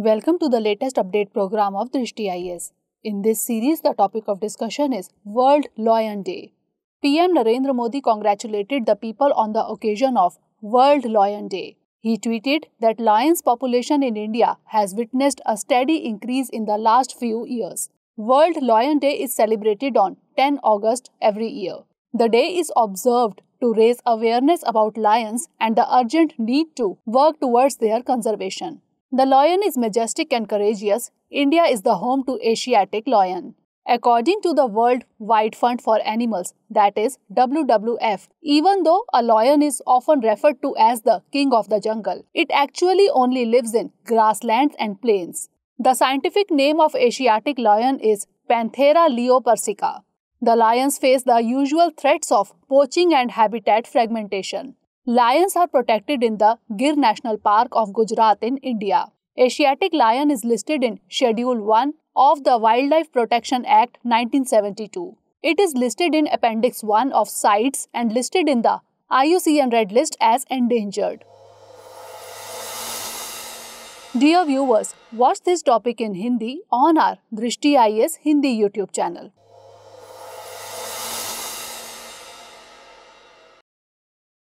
Welcome to the latest update program of Drishti IS. In this series, the topic of discussion is World Lion Day. PM Narendra Modi congratulated the people on the occasion of World Lion Day. He tweeted that lions population in India has witnessed a steady increase in the last few years. World Lion Day is celebrated on 10 August every year. The day is observed to raise awareness about lions and the urgent need to work towards their conservation. The lion is majestic and courageous. India is the home to Asiatic lion. According to the World Wide Fund for Animals, that is WWF, even though a lion is often referred to as the king of the jungle, it actually only lives in grasslands and plains. The scientific name of Asiatic lion is Panthera leopersica. The lions face the usual threats of poaching and habitat fragmentation. Lions are protected in the Gir National Park of Gujarat in India. Asiatic lion is listed in Schedule 1 of the Wildlife Protection Act 1972. It is listed in Appendix 1 of Sites and listed in the IUCN Red List as endangered. Dear viewers, watch this topic in Hindi on our Drishti IS Hindi YouTube channel.